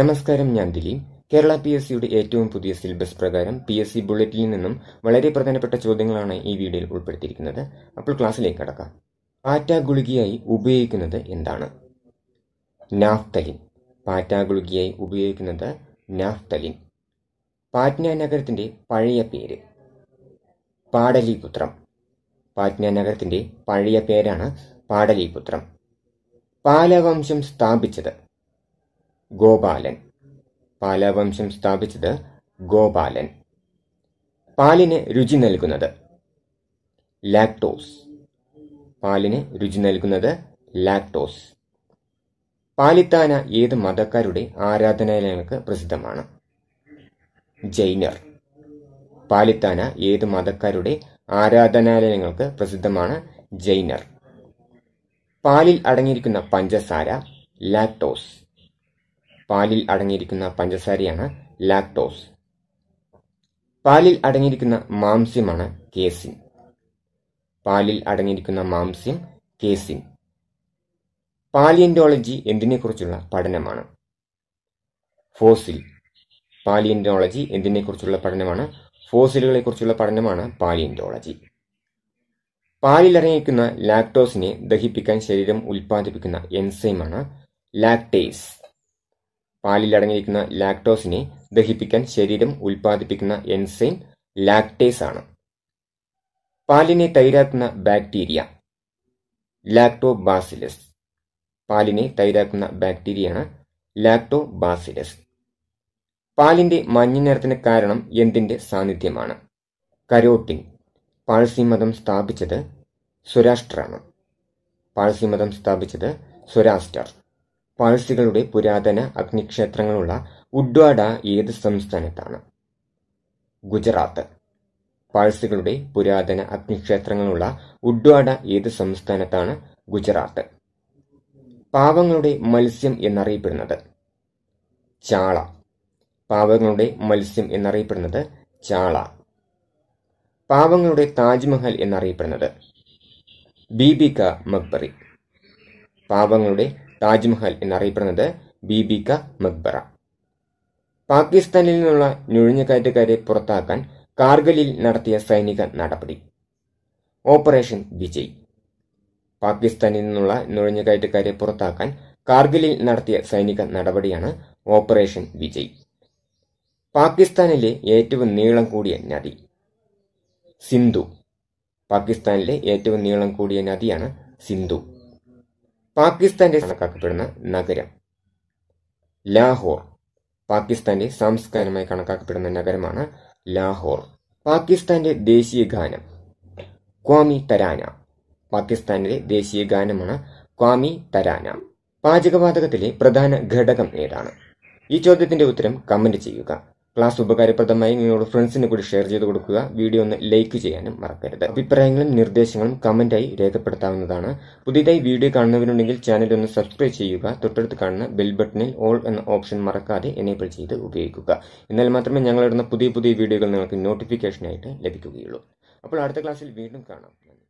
നമസ്കാരം ഞാൻ Dileep Kerala P S സിയുടെ ഏറ്റവും പുതിയ സിലബസ് പ്രകാരം പി എസ് സി ബുള്ളറ്റിൽ നിന്നും വളരെ പ്രധാനപ്പെട്ട ചോദ്യങ്ങളാണ് ഈ വീഡിയോയിൽ ഉൾപ്പെടുത്തിയിരിക്കുന്നത് അപ്പോൾ ക്ലാസ്സിലേക്ക് കടക്കാം പാറ്റ ഗുളികയായി ഉപയോഗിക്കുന്നത് എന്താണ് നാഫ്തലിൻ പാറ്റ ഗുളികയായി ഉപയോഗിക്കുന്നത് നാഫ്തലിൻ പാറ്റ്ന നഗരത്തിന്റെ പഴയ പേര് പാടലിപുത്രം പാറ്റ്ന നഗരത്തിന്റെ പഴയ പേരാണ് പാടലിപുത്രം പാലവംശം സ്ഥാപിച്ചത് ഗോപാലൻ പാലാവംശം സ്ഥാപിച്ചത് ഗോപാലൻ പാലിന് രുചി നൽകുന്നത് ലാക്ടോസ് പാലിന് രുചി നൽകുന്നത് ലാക്ടോസ് പാലിത്താന ഏത് മതക്കാരുടെ ആരാധനാലയങ്ങൾക്ക് പ്രസിദ്ധമാണ് ജൈനർ പാലിത്താന ഏത് മതക്കാരുടെ ആരാധനാലയങ്ങൾക്ക് പ്രസിദ്ധമാണ് ജൈനർ പാലിൽ അടങ്ങിയിരിക്കുന്ന പഞ്ചസാര ലാക്ടോസ് പാലിൽ അടങ്ങിയിരിക്കുന്ന പഞ്ചസാരയാണ് ലാക്ടോസ് പാലിൽ അടങ്ങിയിരിക്കുന്ന മാംസ്യമാണ് കേസിൻ പാലിൽ അടങ്ങിയിരിക്കുന്ന മാംസ്യം കേസിൻ പാലിയന്റോളജി എന്തിനെക്കുറിച്ചുള്ള പഠനമാണ് ഫോസിൽ പാലിയന്റോളജി എന്തിനെക്കുറിച്ചുള്ള പഠനമാണ് ഫോസിലുകളെക്കുറിച്ചുള്ള പഠനമാണ് പാലിയന്റോളജി അടങ്ങിയിരിക്കുന്ന ലാക്ടോസിനെ ദഹിപ്പിക്കാൻ ശരീരം ഉൽപ്പാദിപ്പിക്കുന്ന എൻസൈമാണ് ലാക്ടേസ് പാലിൽ അടങ്ങിയിരിക്കുന്ന ലാക്ടോസിനെ ദഹിപ്പിക്കാൻ ശരീരം ഉൽപ്പാദിപ്പിക്കുന്ന എൻസൈം ലാക്ടേസ് ആണ് പാലിനെ തൈരാക്കുന്ന ബാക്ടീരിയ ലാക്ടോബാസിലസ് പാലിനെ തൈരാക്കുന്ന ബാക്ടീരിയയാണ് ലാക്ടോബാസിലസ് പാലിന്റെ മഞ്ഞ നിറത്തിന് കാരണം എന്തിന്റെ സാന്നിധ്യമാണ് കരോട്ടിൻ പാഴ്സി മതം സ്ഥാപിച്ചത് സ്വരാഷ്ട്രാണ് പാഴ്സി മതം സ്ഥാപിച്ചത് സ്വരാഷ്ട്ര പാഴ്സികളുടെ പുരാതന അഗ്നിക്ഷേത്രങ്ങളുള്ള ഉഡ്വാഡ ഏത് സംസ്ഥാനത്താണ് ഗുജറാത്ത് പാഴ്സികളുടെ പുരാതന അഗ്നിക്ഷേത്രങ്ങളുള്ള ഉഡ്വാഡ ഏത് സംസ്ഥാനത്താണ് ഗുജറാത്ത് പാവങ്ങളുടെ മത്സ്യം എന്നറിയപ്പെടുന്നത് ചാള പാവങ്ങളുടെ മത്സ്യം എന്നറിയപ്പെടുന്നത് ചാള പാവങ്ങളുടെ താജ്മഹൽ എന്നറിയപ്പെടുന്നത് ബീബിക മക്ബറി പാവങ്ങളുടെ താജ്മഹൽ എന്നറിയപ്പെടുന്നത് ബീബിക മക്ബറ പാകിസ്ഥാനിൽ നിന്നുള്ള നുഴഞ്ഞുകയറ്റക്കാരെ പുറത്താക്കാൻ കാർഗിലിൽ നടത്തിയ സൈനിക നടപടി ഓപ്പറേഷൻ വിജയ് പാകിസ്ഥാനിൽ നിന്നുള്ള നുഴഞ്ഞുകയറ്റക്കാരെ പുറത്താക്കാൻ കാർഗിലിൽ നടത്തിയ സൈനിക നടപടിയാണ് ഓപ്പറേഷൻ വിജയ് പാകിസ്ഥാനിലെ ഏറ്റവും നീളം കൂടിയ നദി സിന്ധു പാകിസ്ഥാനിലെ ഏറ്റവും നീളം കൂടിയ നദിയാണ് സിന്ധു പാകിസ്ഥാന്റെ കണക്കാക്കപ്പെടുന്ന നഗരം ലാഹോർ പാകിസ്ഥാന്റെ സാംസ്കാരികമായി കണക്കാക്കപ്പെടുന്ന നഗരമാണ് ലാഹോർ പാകിസ്ഥാന്റെ ദേശീയ ഗാനം ക്വാമി തരാന പാകിസ്ഥാനിലെ ദേശീയ ഗാനമാണ് ക്വാമി തരാന പാചകവാതകത്തിലെ പ്രധാന ഘടകം ഏതാണ് ഈ ചോദ്യത്തിന്റെ ഉത്തരം കമന്റ് ചെയ്യുക ക്ലാസ് ഉപകാരപ്രദമായി നിങ്ങളുടെ ഫ്രണ്ട്സിന് കൂടി ഷെയർ ചെയ്ത് കൊടുക്കുക വീഡിയോ ഒന്ന് ലൈക്ക് ചെയ്യാനും മറക്കരുത് അഭിപ്രായങ്ങളും നിർദ്ദേശങ്ങളും കമന്റായി രേഖപ്പെടുത്താവുന്നതാണ് പുതിയതായി വീഡിയോ കാണുന്നവരുണ്ടെങ്കിൽ ചാനൽ ഒന്ന് സബ്സ്ക്രൈബ് ചെയ്യുക തൊട്ടടുത്ത് കാണുന്ന ബെൽ ബട്ടണിൽ ഓൾ എന്ന ഓപ്ഷൻ മറക്കാതെ എനേബിൾ ചെയ്ത് ഉപയോഗിക്കുക എന്നാൽ മാത്രമേ ഞങ്ങളിടുന്ന പുതിയ പുതിയ വീഡിയോകൾ നിങ്ങൾക്ക് നോട്ടിഫിക്കേഷനായിട്ട് ലഭിക്കുകയുള്ളൂ അപ്പോൾ അടുത്ത ക്ലാസ്സിൽ വീണ്ടും കാണാം